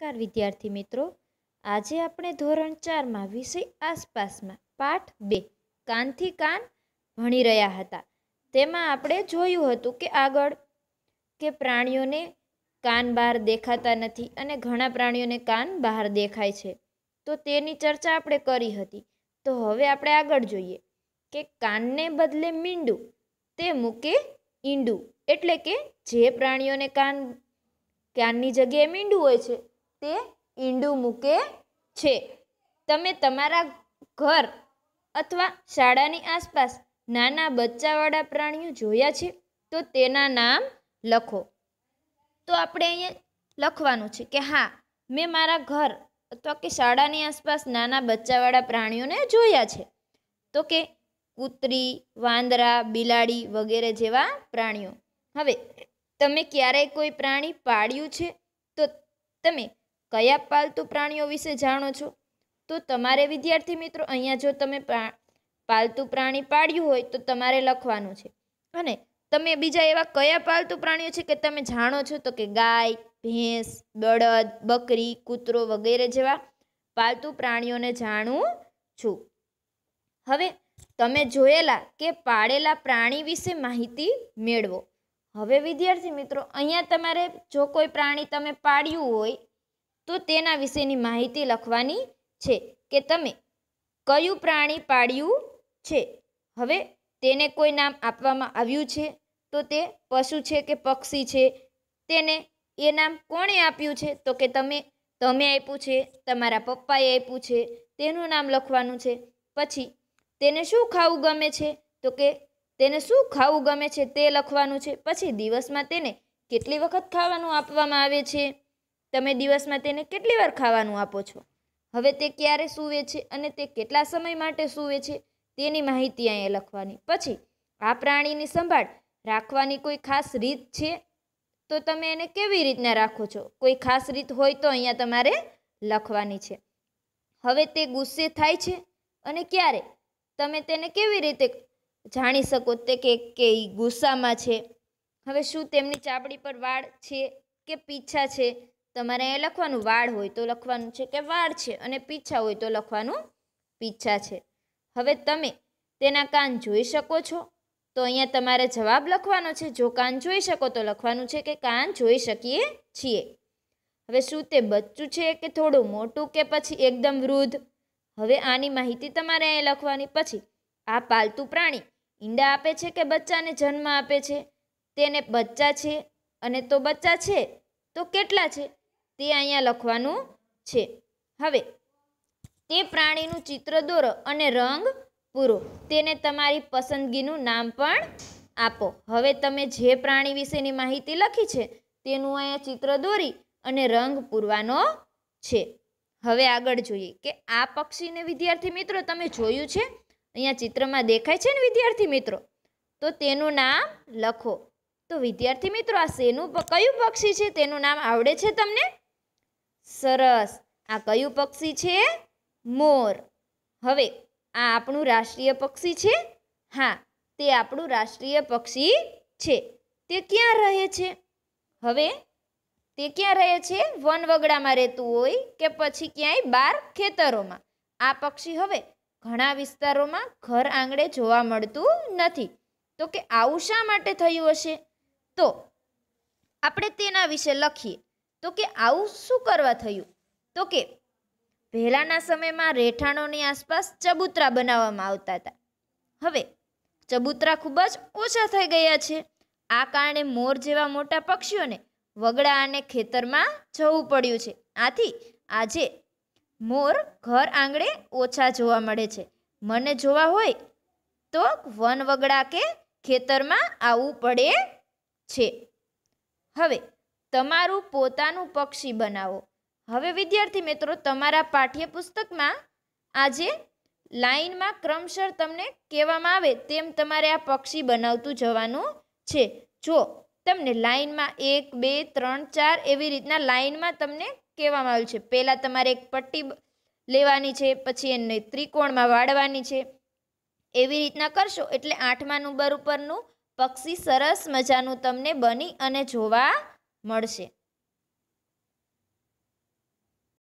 નમસ્કાર વિદ્યાર્થી મિત્રો આજે આપણે ધોરણ ચારમાં વિષય આસપાસમાં પાઠ બે કાનથી કાન ભણી રહ્યા હતા તેમાં આપણે જોયું હતું કે આગળ કે પ્રાણીઓને કાન બહાર દેખાતા નથી અને ઘણા પ્રાણીઓને કાન બહાર દેખાય છે તો તેની ચર્ચા આપણે કરી હતી તો હવે આપણે આગળ જોઈએ કે કાનને બદલે મીંડું તે મૂકે ઈંડું એટલે કે જે પ્રાણીઓને કાન કાનની જગ્યાએ મીંડું હોય છે તે ઈંડું મૂકે છે તમે તમારા ઘર અથવા શાળાની આસપાસ નાના બચ્ચાવાળા પ્રાણીઓ જોયા છે તો તેના નામ લખો તો આપણે અહીંયા લખવાનું છે કે હા મેં મારા ઘર અથવા કે શાળાની આસપાસ નાના બચ્ચાવાળા પ્રાણીઓને જોયા છે તો કે કૂતરી વાંદરા બિલાડી વગેરે જેવા પ્રાણીઓ હવે તમે ક્યારેય કોઈ પ્રાણી પાળ્યું છે તો તમે કયા પાલતુ પ્રાણીઓ વિશે જાણો છો તો તમારે વિદ્યાર્થી મિત્રો અહીંયા જો તમે પાલતુ પ્રાણી પાડ્યું હોય તો તમારે લખવાનું છે અને તમે બીજા એવા કયા પાલતુ પ્રાણીઓ છે કે તમે જાણો છો તો કે ગાય ભેંસ બળદ બકરી કૂતરો વગેરે જેવા પાલતુ પ્રાણીઓને જાણું છું હવે તમે જોયેલા કે પાળેલા પ્રાણી વિશે માહિતી મેળવો હવે વિદ્યાર્થી મિત્રો અહીંયા તમારે જો કોઈ પ્રાણી તમે પાડ્યું હોય તો તેના વિશેની માહિતી લખવાની છે કે તમે કયું પ્રાણી પાળ્યું છે હવે તેને કોઈ નામ આપવામાં આવ્યું છે તો તે પશુ છે કે પક્ષી છે તેને એ નામ કોણે આપ્યું છે તો કે તમે તમે આપ્યું છે તમારા પપ્પાએ આપ્યું છે તેનું નામ લખવાનું છે પછી તેને શું ખાવું ગમે છે તો કે તેને શું ખાવું ગમે છે તે લખવાનું છે પછી દિવસમાં તેને કેટલી વખત ખાવાનું આપવામાં આવે છે તમે દિવસમાં તેને કેટલી વાર ખાવાનું આપો છો હવે તે ક્યારે સૂવે છે અને તે કેટલા સમય માટે સૂવે છે તેની માહિતી અહીંયા લખવાની પછી આ પ્રાણીની સંભાળ રાખવાની કોઈ ખાસ રીત છે તો તમે એને કેવી રીતના રાખો છો કોઈ ખાસ રીત હોય તો અહીંયા તમારે લખવાની છે હવે તે ગુસ્સે થાય છે અને ક્યારે તમે તેને કેવી રીતે જાણી શકો તે કે કે એ ગુસ્સામાં છે હવે શું તેમની ચામડી પર વાળ છે કે પીછા છે તમારે અહીંયા લખવાનું વાળ હોય તો લખવાનું છે કે વાળ છે અને પીછા હોય તો લખવાનું પીછા છે હવે તમે તેના કાન જોઈ શકો છો તો અહીંયા તમારે જવાબ લખવાનો છે જો કાન જોઈ શકો તો લખવાનું છે કે કાન જોઈ શકીએ છીએ હવે શું તે બચ્ચું છે કે થોડું મોટું કે પછી એકદમ વૃદ્ધ હવે આની માહિતી તમારે અહીંયા લખવાની પછી આ પાલતુ પ્રાણી ઈંડા આપે છે કે બચ્ચાને જન્મ આપે છે તેને બચ્ચા છે અને તો બચ્ચા છે તો કેટલા છે તે અહીંયા લખવાનું છે હવે તે પ્રાણીનું ચિત્ર દોરો અને રંગ પૂરો તેને તમારી પસંદગીનું નામ પણ આપો હવે તમે જે પ્રાણી વિશેની માહિતી લખી છે તેનું અહીંયા ચિત્ર દોરી અને રંગ પૂરવાનો છે હવે આગળ જોઈએ કે આ પક્ષીને વિદ્યાર્થી મિત્રો તમે જોયું છે અહીંયા ચિત્રમાં દેખાય છે ને વિદ્યાર્થી મિત્રો તો તેનું નામ લખો તો વિદ્યાર્થી મિત્રો આ શેનું કયું પક્ષી છે તેનું નામ આવડે છે તમને સરસ આ કયું પક્ષી છે મોર હવે આ આપણું રાષ્ટ્રીય પક્ષી છે હા તે આપણું રાષ્ટ્રીય પક્ષી છે તે ક્યાં રહે છે હવે તે ક્યાં રહે છે વનવગડામાં રહેતું હોય કે પછી ક્યાંય બાર ખેતરોમાં આ પક્ષી હવે ઘણા વિસ્તારોમાં ઘર આંગણે જોવા મળતું નથી તો કે આવું શા માટે થયું હશે તો આપણે તેના વિશે લખીએ તો કે આવું શું કરવા થયું તો કે પહેલાંના સમયમાં રહેઠાણોની આસપાસ ચબૂતરા બનાવવામાં આવતા હતા હવે ચબૂતરા ખૂબ જ ઓછા થઈ ગયા છે આ કારણે મોર જેવા મોટા પક્ષીઓને વગડા અને ખેતરમાં જવું પડ્યું છે આથી આજે મોર ઘર આંગણે ઓછા જોવા મળે છે મને જોવા હોય તો વન વગડા કે ખેતરમાં આવવું પડે છે હવે તમારું પોતાનું પક્ષી બનાવો હવે વિદ્યાર્થી મિત્રો તમારા પાઠ્યપુસ્તકમાં આજે લાઇનમાં ક્રમશર તમને કહેવામાં આવે તેમ તમારે આ પક્ષી બનાવતું જવાનું છે જો તમને લાઇનમાં એક બે ત્રણ ચાર એવી રીતના લાઇનમાં તમને કહેવામાં આવ્યું છે પહેલાં તમારે એક પટ્ટી લેવાની છે પછી એને ત્રિકોણમાં વાળવાની છે એવી રીતના કરશો એટલે આઠમા નંબર ઉપરનું પક્ષી સરસ મજાનું તમને બની અને જોવા મળશે